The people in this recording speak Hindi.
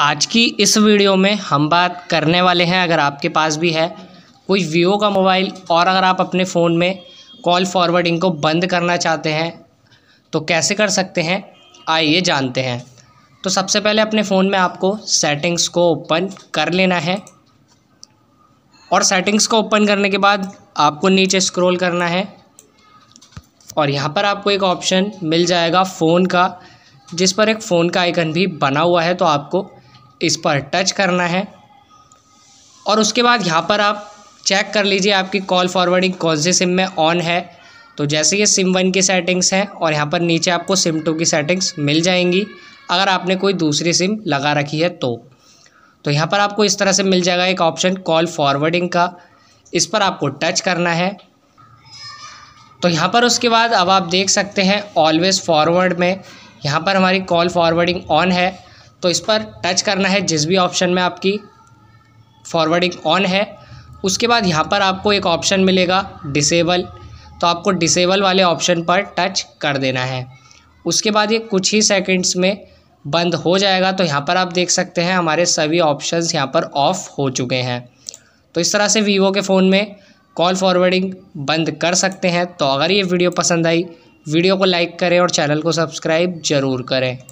आज की इस वीडियो में हम बात करने वाले हैं अगर आपके पास भी है कोई वीवो का मोबाइल और अगर आप अपने फ़ोन में कॉल फॉरवर्डिंग को बंद करना चाहते हैं तो कैसे कर सकते हैं आइए जानते हैं तो सबसे पहले अपने फ़ोन में आपको सेटिंग्स को ओपन कर लेना है और सेटिंग्स को ओपन करने के बाद आपको नीचे स्क्रॉल करना है और यहाँ पर आपको एक ऑप्शन मिल जाएगा फ़ोन का जिस पर एक फ़ोन का आइकन भी बना हुआ है तो आपको इस पर टच करना है और उसके बाद यहाँ पर आप चेक कर लीजिए आपकी कॉल फॉरवर्डिंग कौन से सिम में ऑन है तो जैसे ये सिम वन की सेटिंग्स है और यहाँ पर नीचे आपको सिम टू की सेटिंग्स मिल जाएंगी अगर आपने कोई दूसरी सिम लगा रखी है तो तो यहाँ पर आपको इस तरह से मिल जाएगा एक ऑप्शन कॉल फॉरवर्डिंग का इस पर आपको टच करना है तो यहाँ पर उसके बाद अब आप देख सकते हैं ऑलवेज़ फॉरवर्ड में यहाँ पर हमारी कॉल फॉरवर्डिंग ऑन है तो इस पर टच करना है जिस भी ऑप्शन में आपकी फॉरवर्डिंग ऑन है उसके बाद यहाँ पर आपको एक ऑप्शन मिलेगा डिसेबल तो आपको डिसेबल वाले ऑप्शन पर टच कर देना है उसके बाद ये कुछ ही सेकंड्स में बंद हो जाएगा तो यहाँ पर आप देख सकते हैं हमारे सभी ऑप्शंस यहाँ पर ऑफ़ हो चुके हैं तो इस तरह से वीवो के फ़ोन में कॉल फॉरवर्डिंग बंद कर सकते हैं तो अगर ये वीडियो पसंद आई वीडियो को लाइक करें और चैनल को सब्सक्राइब ज़रूर करें